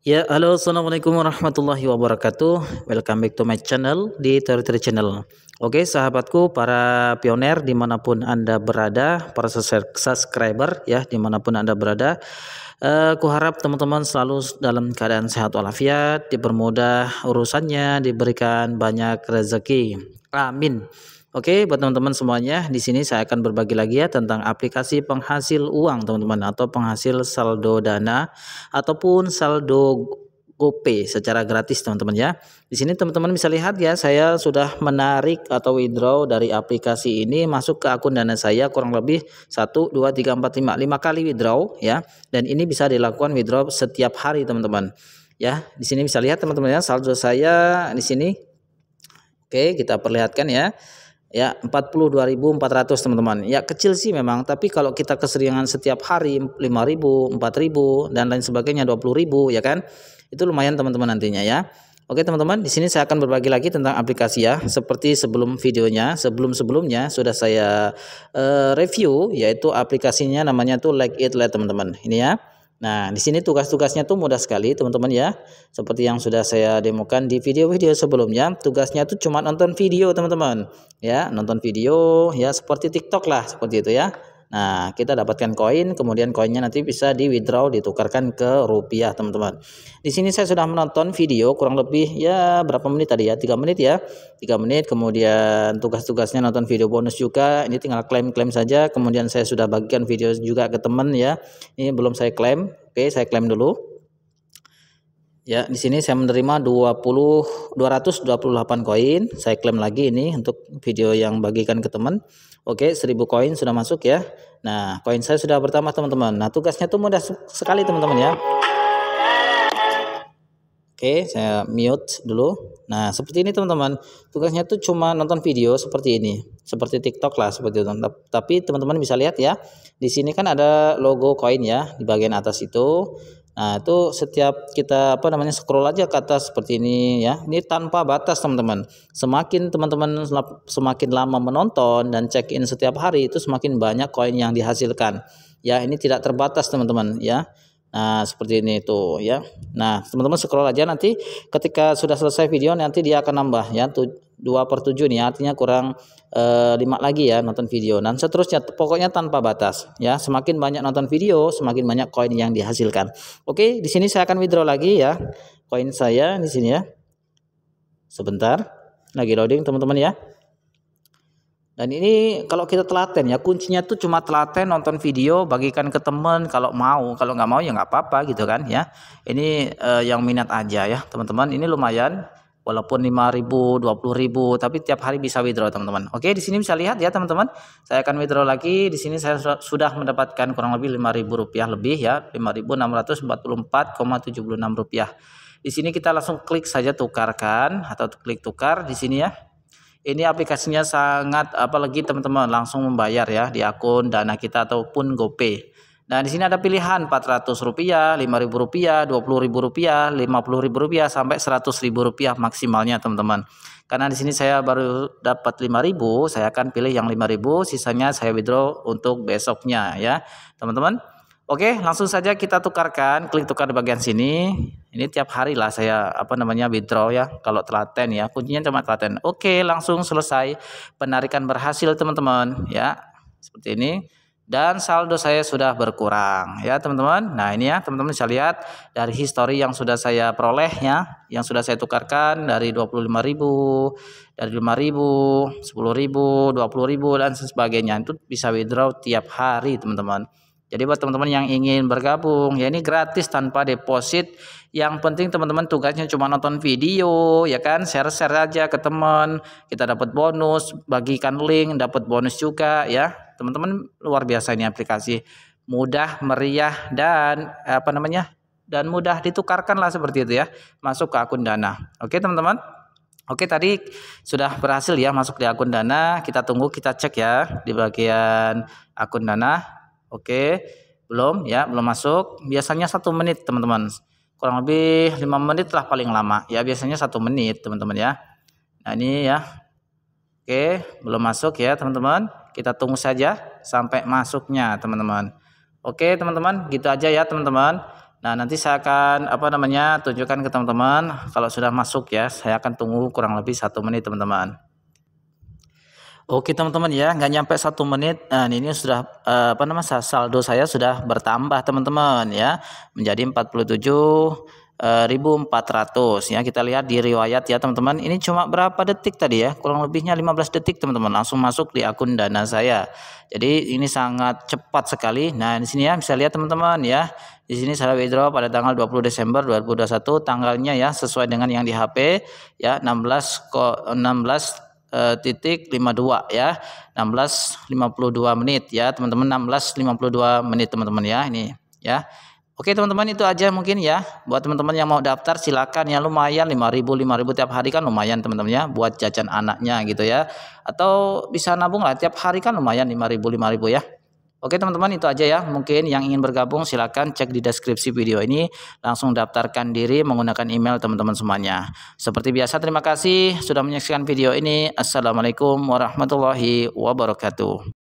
Ya, halo assalamualaikum warahmatullahi wabarakatuh. Welcome back to my channel di Territory Channel. Oke, sahabatku, para pioner dimanapun anda berada, para subscriber ya dimanapun anda berada, eh, kuharap teman-teman selalu dalam keadaan sehat walafiat, dipermudah urusannya, diberikan banyak rezeki. Amin. Oke, buat teman-teman semuanya, di sini saya akan berbagi lagi ya tentang aplikasi penghasil uang, teman-teman, atau penghasil saldo dana ataupun saldo GoPay secara gratis teman-teman ya. Di sini teman-teman bisa lihat ya saya sudah menarik atau withdraw dari aplikasi ini masuk ke akun dana saya kurang lebih 1 2 3 4 5 5 kali withdraw ya. Dan ini bisa dilakukan withdraw setiap hari teman-teman. Ya, di sini bisa lihat teman-teman ya saldo saya di sini. Oke, kita perlihatkan ya ya 42.400 teman-teman ya kecil sih memang tapi kalau kita keseringan setiap hari 5.000 4.000 dan lain sebagainya 20.000 ya kan itu lumayan teman-teman nantinya ya Oke teman-teman, di sini saya akan berbagi lagi tentang aplikasi ya. Seperti sebelum videonya, sebelum-sebelumnya sudah saya uh, review yaitu aplikasinya namanya tuh Like It like teman-teman. Ini ya. Nah, di sini tugas-tugasnya tuh mudah sekali, teman-teman ya. Seperti yang sudah saya demokan di video-video sebelumnya, tugasnya tuh cuma nonton video, teman-teman. Ya, nonton video ya seperti TikTok lah, seperti itu ya. Nah, kita dapatkan koin, kemudian koinnya nanti bisa di withdraw ditukarkan ke rupiah, teman-teman. Di sini saya sudah menonton video kurang lebih ya berapa menit tadi ya? 3 menit ya. 3 menit kemudian tugas-tugasnya nonton video bonus juga. Ini tinggal klaim-klaim saja. Kemudian saya sudah bagikan video juga ke teman ya. Ini belum saya klaim. Oke, saya klaim dulu. Ya, di sini saya menerima 20 228 koin. Saya klaim lagi ini untuk video yang bagikan ke teman. Oke, 1000 koin sudah masuk ya. Nah, koin saya sudah bertambah teman-teman. Nah, tugasnya tuh mudah sekali teman-teman ya. Oke, saya mute dulu. Nah, seperti ini teman-teman. Tugasnya tuh cuma nonton video seperti ini. Seperti TikTok lah seperti itu. Tapi teman-teman bisa lihat ya. Di sini kan ada logo koin ya di bagian atas itu. Nah, itu setiap kita apa namanya scroll aja ke atas seperti ini ya. Ini tanpa batas, teman-teman. Semakin teman-teman semakin lama menonton dan check-in setiap hari itu semakin banyak koin yang dihasilkan. Ya, ini tidak terbatas, teman-teman, ya. Nah, seperti ini itu ya. Nah, teman-teman scroll aja nanti ketika sudah selesai video nanti dia akan nambah ya 2 per 7 nih artinya kurang eh, lima 5 lagi ya nonton video dan seterusnya pokoknya tanpa batas ya semakin banyak nonton video semakin banyak koin yang dihasilkan oke di sini saya akan withdraw lagi ya koin saya di sini ya sebentar lagi loading teman-teman ya dan ini kalau kita telaten ya kuncinya tuh cuma telaten nonton video bagikan ke teman kalau mau kalau nggak mau ya nggak apa-apa gitu kan ya ini eh, yang minat aja ya teman-teman ini lumayan walaupun 5000, 20000, tapi tiap hari bisa withdraw teman-teman. Oke, di sini bisa lihat ya teman-teman. Saya akan withdraw lagi. Di sini saya sudah mendapatkan kurang lebih Rp5.000 lebih ya, Rp5.644,76. Di sini kita langsung klik saja tukarkan atau klik tukar di sini ya. Ini aplikasinya sangat apalagi teman-teman langsung membayar ya di akun Dana kita ataupun GoPay. Nah, di sini ada pilihan 400 rupiah, 5000 rupiah, 20000 rupiah, 50000 rupiah, sampai 100.000 rupiah maksimalnya teman-teman. Karena di sini saya baru dapat 5000, saya akan pilih yang 5000, sisanya saya withdraw untuk besoknya ya, teman-teman. Oke, langsung saja kita tukarkan, klik tukar di bagian sini. Ini tiap hari lah saya apa namanya withdraw ya, kalau telaten ya, kuncinya cuma telaten. Oke, langsung selesai penarikan berhasil teman-teman ya, seperti ini dan saldo saya sudah berkurang ya teman-teman. Nah ini ya teman-teman bisa lihat dari histori yang sudah saya peroleh ya yang sudah saya tukarkan dari 25.000 dari 5.000 10.000 20.000 dan sebagainya itu bisa withdraw tiap hari teman-teman. Jadi buat teman-teman yang ingin bergabung ya ini gratis tanpa deposit. Yang penting teman-teman tugasnya cuma nonton video ya kan share-share aja ke teman kita dapat bonus bagikan link dapat bonus juga ya teman-teman luar biasa ini aplikasi mudah meriah dan apa namanya dan mudah ditukarkan lah seperti itu ya masuk ke akun dana oke teman-teman Oke tadi sudah berhasil ya masuk di akun dana kita tunggu kita cek ya di bagian akun dana Oke belum ya belum masuk biasanya satu menit teman-teman kurang lebih lima menit lah paling lama ya biasanya satu menit teman-teman ya Nah ini ya Oke belum masuk ya teman-teman kita tunggu saja sampai masuknya, teman-teman. Oke, teman-teman, gitu aja ya, teman-teman. Nah, nanti saya akan apa namanya? tunjukkan ke teman-teman kalau sudah masuk ya. Saya akan tunggu kurang lebih satu menit, teman-teman. Oke teman-teman ya, nggak nyampe satu menit. Nah, ini sudah eh, apa namanya saldo saya sudah bertambah teman-teman ya, menjadi 47 1400 eh, ya kita lihat di riwayat ya teman-teman ini cuma berapa detik tadi ya kurang lebihnya 15 detik teman-teman langsung masuk di akun dana saya jadi ini sangat cepat sekali nah di sini ya bisa lihat teman-teman ya di sini saya withdraw pada tanggal 20 Desember 2021 tanggalnya ya sesuai dengan yang di HP ya 16 16 eh, titik 52 ya 16.52 menit ya teman-teman 16.52 menit teman-teman ya ini ya Oke teman-teman itu aja mungkin ya buat teman-teman yang mau daftar silakan ya lumayan 5000 5000 tiap hari kan lumayan teman-teman ya buat jajan anaknya gitu ya atau bisa nabung lah tiap hari kan lumayan 5000 5000 ya. Oke teman-teman itu aja ya mungkin yang ingin bergabung silakan cek di deskripsi video ini langsung daftarkan diri menggunakan email teman-teman semuanya. Seperti biasa terima kasih sudah menyaksikan video ini. Assalamualaikum warahmatullahi wabarakatuh.